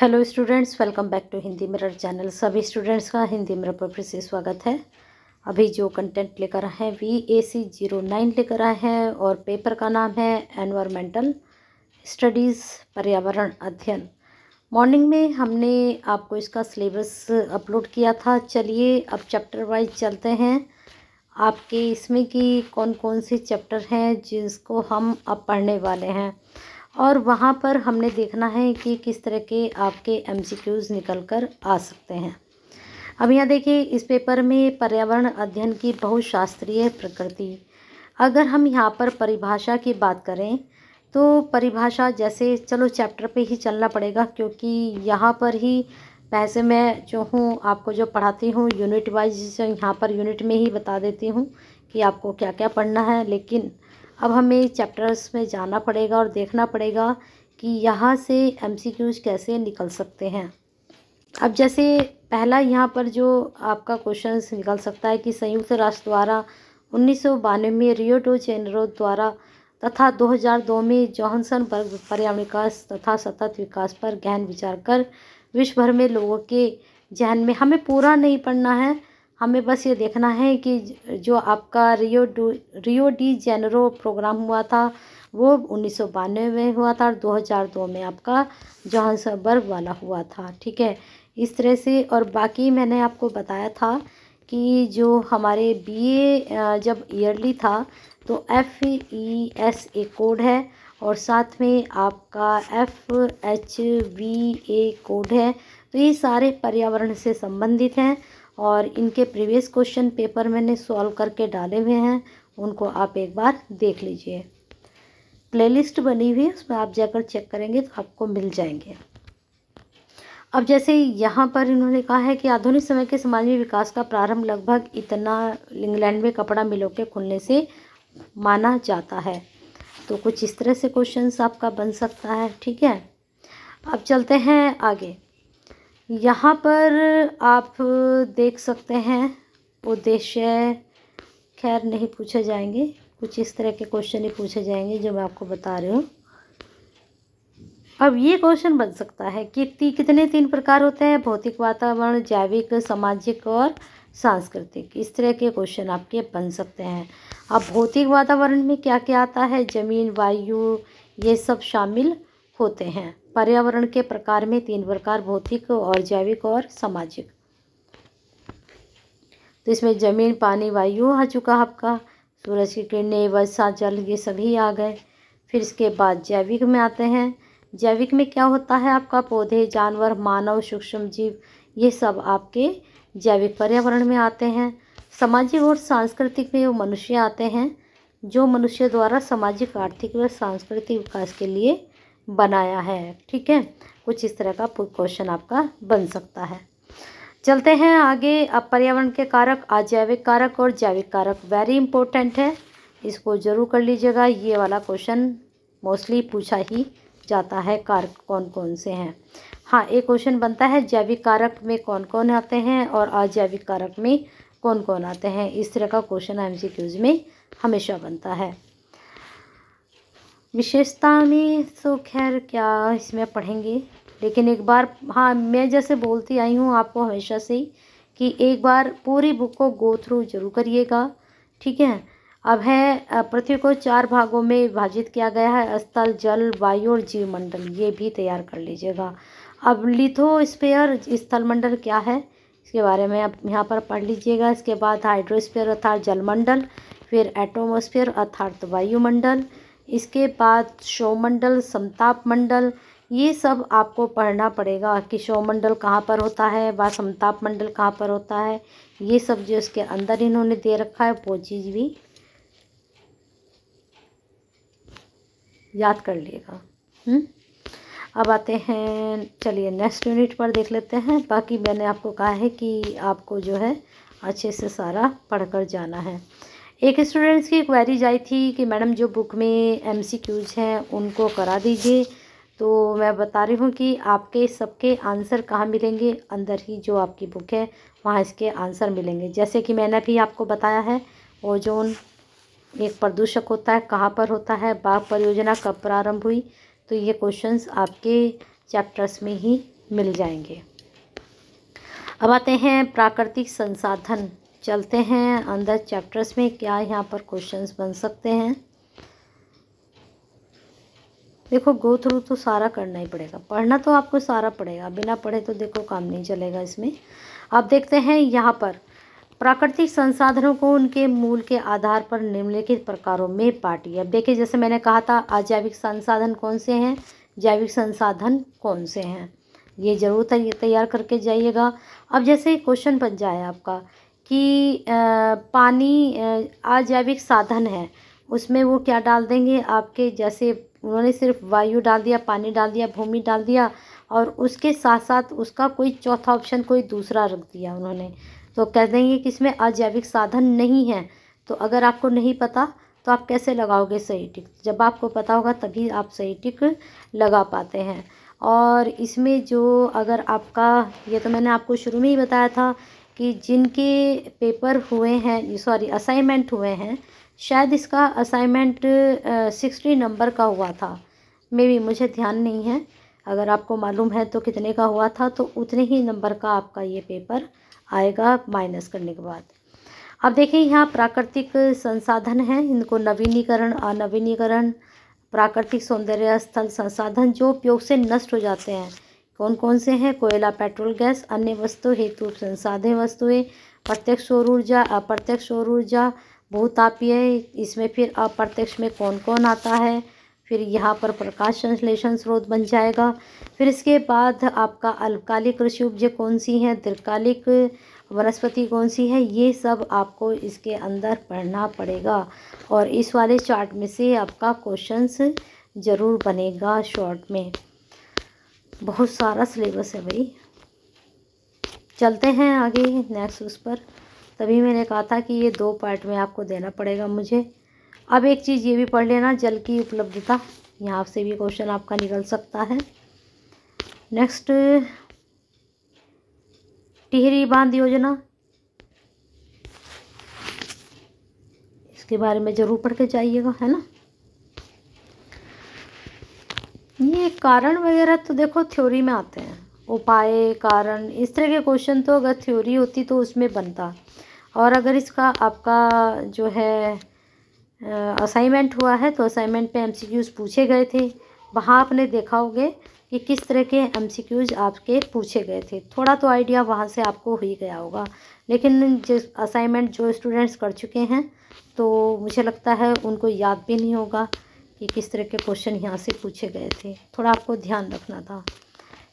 Hello students welcome back to Hindi mirror channel सभी students का Hindi mirror पर फिर से स्वागत है अभी जो कंटेंट लेकर आए हैं V A C zero nine लेकर आए हैं और पेपर का नाम है एनवायरमेंटल स्टडीज़ पर्यावरण अध्ययन मॉर्निंग में हमने आपको इसका सिलेबस अपलोड किया था चलिए अब चैप्टर वाइज चलते हैं आपके इसमें कि कौन कौन से चैप्टर हैं जिसको हम अब पढ़ने वाले हैं और वहाँ पर हमने देखना है कि किस तरह के आपके एम निकल कर आ सकते हैं अब यहाँ देखिए इस पेपर में पर्यावरण अध्ययन की बहुत शास्त्रीय प्रकृति अगर हम यहाँ पर परिभाषा की बात करें तो परिभाषा जैसे चलो चैप्टर पे ही चलना पड़ेगा क्योंकि यहाँ पर ही वैसे मैं जो हूँ आपको जो पढ़ाती हूँ यूनिट वाइज यहाँ पर यूनिट में ही बता देती हूँ कि आपको क्या क्या पढ़ना है लेकिन अब हमें चैप्टर्स में जाना पड़ेगा और देखना पड़ेगा कि यहाँ से एम कैसे निकल सकते हैं अब जैसे पहला यहाँ पर जो आपका क्वेश्चन निकल सकता है कि संयुक्त राष्ट्र द्वारा उन्नीस में रियो टो चेनरो द्वारा तथा 2002 में पर पर्यावरण विकास तथा सतत विकास पर गहन विचार कर विश्व भर में लोगों के जहन में हमें पूरा नहीं पढ़ना है हमें बस ये देखना है कि जो आपका Rio de Rio de Janeiro programme हुआ था वो उन्नीस सौ बानवे में हुआ था और दो हज़ार दो में आपका जहांसबर्ग वाला हुआ था ठीक है इस तरह से और बाकी मैंने आपको बताया था कि जो हमारे बीए जब ईयरली था तो F E S A code है और साथ में आपका F H V A code है तो ये सारे पर्यावरण से संबंधित हैं और इनके प्रीवियस क्वेश्चन पेपर मैंने सॉल्व करके डाले हुए हैं उनको आप एक बार देख लीजिए प्लेलिस्ट बनी हुई है उसमें आप जाकर चेक करेंगे तो आपको मिल जाएंगे अब जैसे यहाँ पर इन्होंने कहा है कि आधुनिक समय के समाज में विकास का प्रारंभ लगभग इतना इंग्लैंड में कपड़ा मिलों के खुलने से माना जाता है तो कुछ इस तरह से क्वेश्चंस आपका बन सकता है ठीक है अब चलते हैं आगे यहाँ पर आप देख सकते हैं उद्देश्य खैर नहीं पूछे जाएंगे कुछ इस तरह के क्वेश्चन ही पूछे जाएंगे जो मैं आपको बता रही हूँ अब ये क्वेश्चन बन सकता है कि ती, कितने तीन प्रकार होते हैं भौतिक वातावरण जैविक सामाजिक और सांस्कृतिक इस तरह के क्वेश्चन आपके बन सकते हैं अब भौतिक वातावरण में क्या क्या आता है ज़मीन वायु ये सब शामिल होते हैं पर्यावरण के प्रकार में तीन प्रकार भौतिक और जैविक और सामाजिक तो इसमें जमीन पानी वायु आ चुका आपका सूरज की किरणें वर्षा जल ये सभी आ गए फिर इसके बाद जैविक में आते हैं जैविक में क्या होता है आपका पौधे जानवर मानव सूक्ष्म जीव ये सब आपके जैविक पर्यावरण में आते हैं सामाजिक और सांस्कृतिक में वो मनुष्य आते हैं जो मनुष्य द्वारा सामाजिक आर्थिक व सांस्कृतिक विकास के लिए बनाया है ठीक है कुछ इस तरह का क्वेश्चन आपका बन सकता है चलते हैं आगे अब पर्यावरण के कारक अजैविक कारक और जैविक कारक वेरी इंपॉर्टेंट है इसको जरूर कर लीजिएगा ये वाला क्वेश्चन मोस्टली पूछा ही जाता है कारक कौन कौन से हैं हाँ एक क्वेश्चन बनता है जैविक कारक में कौन कौन आते हैं और अजैविक कारक में कौन कौन आते हैं इस तरह का क्वेश्चन एम में हमेशा बनता है विशेषता में तो खैर क्या इसमें पढ़ेंगे लेकिन एक बार हाँ मैं जैसे बोलती आई हूँ आपको हमेशा से ही कि एक बार पूरी बुक को गो थ्रू जरूर करिएगा ठीक है अब है पृथ्वी को चार भागों में विभाजित किया गया है स्थल जल वायु और जीवमंडल ये भी तैयार कर लीजिएगा अब लिथोस्पेयर स्थल मंडल क्या है इसके बारे में आप यहाँ पर पढ़ लीजिएगा इसके बाद हाइड्रोस्फेयर अर्थात जलमंडल फिर एटोमोस्फेयर अर्थात वायुमंडल इसके बाद शोमंडल समताप मंडल ये सब आपको पढ़ना पड़ेगा कि शोमंडल कहाँ पर होता है व समताप मंडल कहाँ पर होता है ये सब जो इसके अंदर इन्होंने दे रखा है वो चीज़ भी याद कर लिएगा हम्म? अब आते हैं चलिए नेक्स्ट यूनिट पर देख लेते हैं बाकी मैंने आपको कहा है कि आपको जो है अच्छे से सारा पढ़कर जाना है एक स्टूडेंट्स की क्वेरीज आई थी कि मैडम जो बुक में एमसीक्यूज हैं उनको करा दीजिए तो मैं बता रही हूँ कि आपके सबके आंसर कहाँ मिलेंगे अंदर ही जो आपकी बुक है वहाँ इसके आंसर मिलेंगे जैसे कि मैंने भी आपको बताया है ओजोन एक प्रदूषक होता है कहाँ पर होता है बाघ परियोजना कब प्रारंभ हुई तो ये क्वेश्चन आपके चैप्टर्स में ही मिल जाएंगे अब आते हैं प्राकृतिक संसाधन चलते हैं अंदर चैप्टर्स में क्या यहाँ पर क्वेश्चंस बन सकते हैं देखो गो थ्रू तो सारा करना ही पड़ेगा पढ़ना तो आपको सारा पड़ेगा बिना पढ़े तो देखो काम नहीं चलेगा इसमें अब देखते हैं यहाँ पर प्राकृतिक संसाधनों को उनके मूल के आधार पर निम्नलिखित प्रकारों में बांटी अब देखिए जैसे मैंने कहा था अजैविक संसाधन कौन से हैं जैविक संसाधन कौन से हैं ये जरूर तैयार करके जाइएगा अब जैसे क्वेश्चन बन जाए आपका कि पानी अजैविक साधन है उसमें वो क्या डाल देंगे आपके जैसे उन्होंने सिर्फ वायु डाल दिया पानी डाल दिया भूमि डाल दिया और उसके साथ साथ उसका कोई चौथा ऑप्शन कोई दूसरा रख दिया उन्होंने तो कह देंगे कि इसमें अजैविक साधन नहीं है तो अगर आपको नहीं पता तो आप कैसे लगाओगे सही टिक जब आपको पता होगा तभी आप सही टिक लगा पाते हैं और इसमें जो अगर आपका ये तो मैंने आपको शुरू में ही बताया था कि जिनके पेपर हुए हैं सॉरी असाइनमेंट हुए हैं शायद इसका असाइनमेंट सिक्सटी नंबर का हुआ था मे भी मुझे ध्यान नहीं है अगर आपको मालूम है तो कितने का हुआ था तो उतने ही नंबर का आपका ये पेपर आएगा माइनस करने के बाद अब देखें यहाँ प्राकृतिक संसाधन हैं इनको नवीनीकरण अनवीनीकरण प्राकृतिक सौंदर्य स्थल संसाधन जो उपयोग से नष्ट हो जाते हैं कौन कौन से हैं कोयला पेट्रोल गैस अन्य वस्तु हेतु संसाधन वस्तुएं प्रत्यक्ष सौर ऊर्जा अप्रत्यक्ष सौर ऊर्जा भूतापीय इसमें फिर अप्रत्यक्ष में कौन कौन आता है फिर यहाँ पर प्रकाश संश्लेषण स्रोत बन जाएगा फिर इसके बाद आपका अल्पकालिक कृषि उपज कौन सी है दीर्घकालिक वनस्पति कौन सी है ये सब आपको इसके अंदर पढ़ना पड़ेगा और इस वाले चार्ट में से आपका क्वेश्चंस ज़रूर बनेगा शॉर्ट में बहुत सारा सिलेबस है भाई चलते हैं आगे नेक्स्ट उस पर तभी मैंने कहा था कि ये दो पार्ट में आपको देना पड़ेगा मुझे अब एक चीज़ ये भी पढ़ लेना जल की उपलब्धता यहाँ से भी क्वेश्चन आपका निकल सकता है नेक्स्ट टिहरी बांध योजना इसके बारे में ज़रूर पढ़ के जाइएगा है ना कारण वगैरह तो देखो थ्योरी में आते हैं उपाय कारण इस तरह के क्वेश्चन तो अगर थ्योरी होती तो उसमें बनता और अगर इसका आपका जो है असाइनमेंट हुआ है तो असाइनमेंट पे एमसीक्यूज़ पूछे गए थे वहाँ आपने देखा होगे कि किस तरह के एमसीक्यूज़ आपके पूछे गए थे थोड़ा तो आइडिया वहाँ से आपको हो ही गया होगा लेकिन जिस असाइनमेंट जो स्टूडेंट्स कर चुके हैं तो मुझे लगता है उनको याद भी नहीं होगा कि किस तरह के क्वेश्चन यहाँ से पूछे गए थे थोड़ा आपको ध्यान रखना था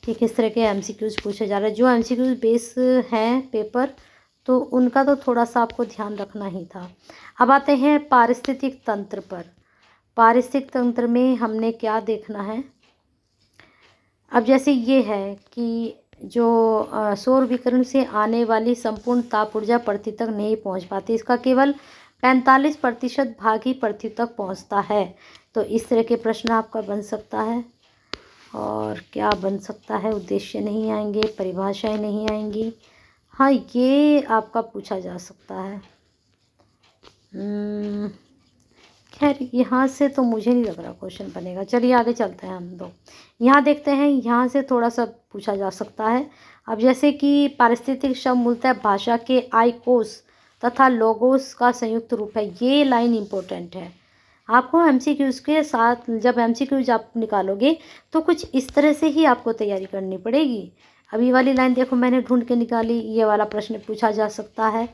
कि किस तरह के एम पूछे जा रहे हैं जो एमसीक्यूज़ बेस हैं पेपर तो उनका तो थोड़ा सा आपको ध्यान रखना ही था अब आते हैं पारिस्थितिक तंत्र पर पारिस्थितिक तंत्र में हमने क्या देखना है अब जैसे ये है कि जो सौर विकरण से आने वाली संपूर्ण ताप ऊर्जा प्रति तक नहीं पहुंच पाती इसका केवल पैंतालीस प्रतिशत भाग ही पृथ्वी तक पहुंचता है तो इस तरह के प्रश्न आपका बन सकता है और क्या बन सकता है उद्देश्य नहीं आएंगे परिभाषाएं नहीं आएंगी हाँ ये आपका पूछा जा सकता है हम्म, खैर यहाँ से तो मुझे नहीं लग रहा क्वेश्चन बनेगा चलिए आगे चलते हैं हम दो यहाँ देखते हैं यहाँ से थोड़ा सा पूछा जा सकता है अब जैसे कि पारिस्थितिक शब्द मूलतः भाषा के आई कोस तथा लोगोस का संयुक्त रूप है ये लाइन इम्पोर्टेंट है आपको एम सी क्यूज़ के साथ जब एम सी क्यूज़ आप निकालोगे तो कुछ इस तरह से ही आपको तैयारी करनी पड़ेगी अभी वाली लाइन देखो मैंने ढूंढ के निकाली ये वाला प्रश्न पूछा जा सकता है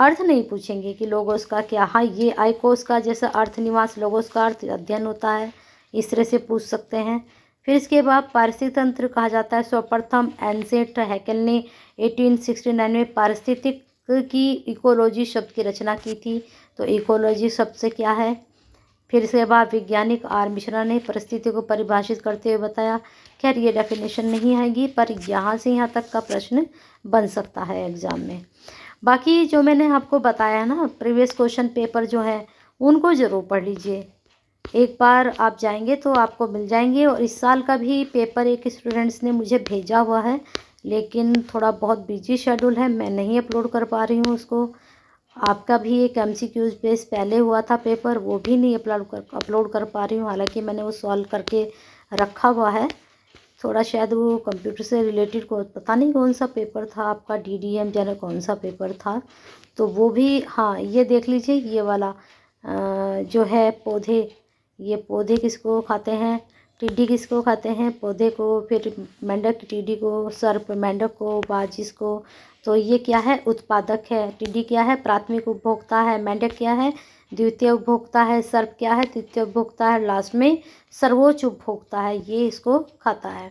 अर्थ नहीं पूछेंगे कि लोगोस का क्या हाँ ये आइकोस का जैसा अर्थ निवास लोगोस का अर्थ अध्ययन होता है इस तरह से पूछ सकते हैं फिर इसके बाद पारिस्थितिक तंत्र कहा जाता है सर्वप्रथम एनसेट हैकल ने नाइन में पारिस्थितिक की इकोलॉजी शब्द की रचना की थी तो इकोलॉजी शब्द से क्या है फिर इसके बाद वैज्ञानिक आर मिश्रा ने परिस्थिति को परिभाषित करते हुए बताया खैर ये डेफिनेशन नहीं आएगी पर यहाँ से यहाँ तक का प्रश्न बन सकता है एग्ज़ाम में बाकी जो मैंने आपको बताया ना प्रीवियस क्वेश्चन पेपर जो है उनको ज़रूर पढ़ लीजिए एक बार आप जाएंगे तो आपको मिल जाएंगे और इस साल का भी पेपर एक स्टूडेंट्स ने मुझे भेजा हुआ है लेकिन थोड़ा बहुत बिजी शेड्यूल है मैं नहीं अपलोड कर पा रही हूँ उसको आपका भी एक एम सी क्यूज बेस पहले हुआ था पेपर वो भी नहीं अपलोड कर अपलोड कर पा रही हूँ हालांकि मैंने वो सॉल्व करके रखा हुआ है थोड़ा शायद वो कंप्यूटर से रिलेटेड को पता नहीं कौन सा पेपर था आपका डी डी एम जैन कौन सा पेपर था तो वो भी हाँ ये देख लीजिए ये वाला आ, जो है पौधे ये पौधे किसको खाते हैं टिड्डी किसको खाते हैं पौधे को फिर मेंढक की टिड्डी को सर्प मेंढक को बाजिस को तो ये क्या है उत्पादक है टिड्डी क्या है प्राथमिक उपभोक्ता है मेंढक क्या है द्वितीय उपभोक्ता है सर्प क्या है तृतीय उपभोक्ता है लास्ट में सर्वोच्च उपभोक्ता है ये इसको खाता है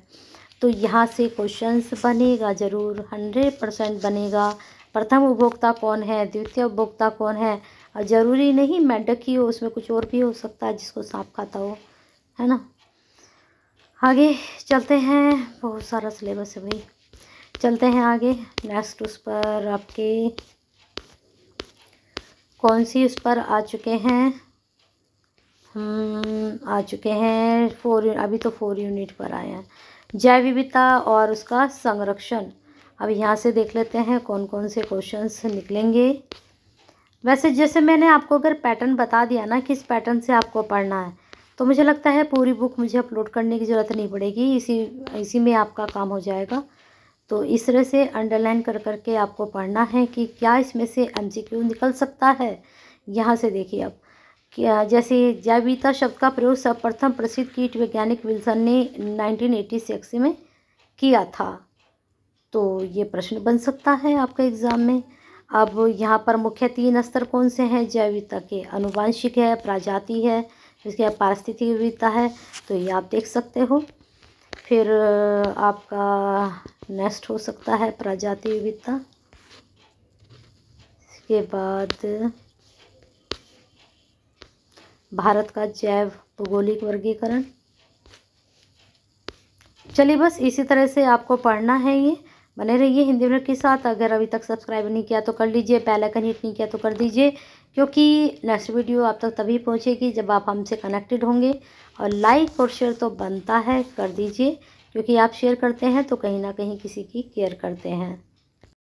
तो यहाँ से क्वेश्चंस बनेगा ज़रूर हंड्रेड परसेंट बनेगा प्रथम उपभोक्ता कौन है द्वितीय उपभोक्ता कौन है और ज़रूरी नहीं मेंढक ही हो उसमें कुछ और भी हो सकता है जिसको सांप खाता हो है ना आगे चलते हैं बहुत सारा सिलेबस है भाई चलते हैं आगे नेक्स्ट उस पर आपके कौन सी उस पर आ चुके हैं हम्म, आ चुके हैं फोर अभी तो फोर यूनिट पर आए हैं जैव विविधता और उसका संरक्षण अब यहाँ से देख लेते हैं कौन कौन से क्वेश्चंस निकलेंगे वैसे जैसे मैंने आपको अगर पैटर्न बता दिया ना किस पैटर्न से आपको पढ़ना है तो मुझे लगता है पूरी बुक मुझे अपलोड करने की ज़रूरत नहीं पड़ेगी इसी इसी में आपका काम हो जाएगा तो इस तरह से अंडरलाइन कर कर के आपको पढ़ना है कि क्या इसमें से एम निकल सकता है यहाँ से देखिए अब क्या जैसे जैविता शब्द का प्रयोग सर्वप्रथम प्रसिद्ध कीट वैज्ञानिक विल्सन ने नाइनटीन में किया था तो ये प्रश्न बन सकता है आपके एग्ज़ाम में अब यहाँ पर मुख्य तीन स्तर कौन से हैं जैविता के अनुवांशिक है प्राजाति है इसके बाद पारिस्थितिक विविधता है तो ये आप देख सकते हो फिर आपका नेक्स्ट हो सकता है प्रजाति विविधता इसके बाद भारत का जैव भौगोलिक वर्गीकरण चलिए बस इसी तरह से आपको पढ़ना है ये बने रहिए हिंदी मिनट के साथ अगर अभी तक सब्सक्राइब नहीं किया तो कर लीजिए पहला कहीं हिट नहीं किया तो कर दीजिए क्योंकि नेक्स्ट वीडियो आप तक तो तभी पहुँचेगी जब आप हमसे कनेक्टेड होंगे और लाइक और शेयर तो बनता है कर दीजिए क्योंकि आप शेयर करते हैं तो कहीं ना कहीं किसी की केयर करते हैं